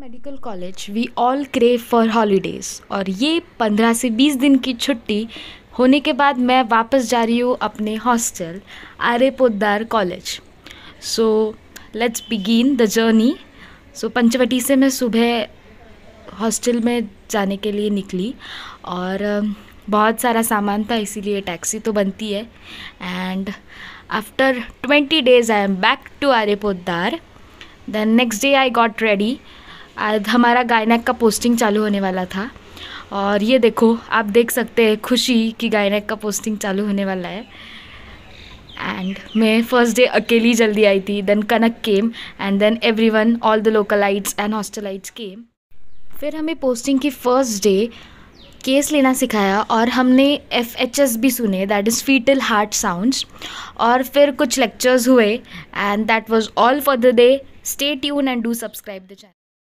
medical college we all crave for holidays और ये पंद्रह से बीस दिन की छुट्टी होने के बाद मैं वापस जा रही हूँ अपने hostel Arya Podar college so let's begin the journey so Panchavati से मैं सुबह हॉस्टल में जाने के लिए निकली और बहुत सारा सामान था इसीलिए टैक्सी तो बनती है and after twenty days I am back to Arya Podar then next day I got ready हमारा गायनेक का पोस्टिंग चालू होने वाला था और ये देखो आप देख सकते हैं खुशी कि गायनेक का पोस्टिंग चालू होने वाला है एंड मैं फर्स्ट डे अकेली जल्दी आई थी then Kanak came and then everyone all the localites and hostelites came फिर हमें पोस्टिंग की फ़र्स्ट डे केस लेना सिखाया और हमने एफ एच एस भी सुने that is foetal heart sound और फिर कुछ लेक्चर्स हुए and that was all for the day stay tuned and do subscribe the channel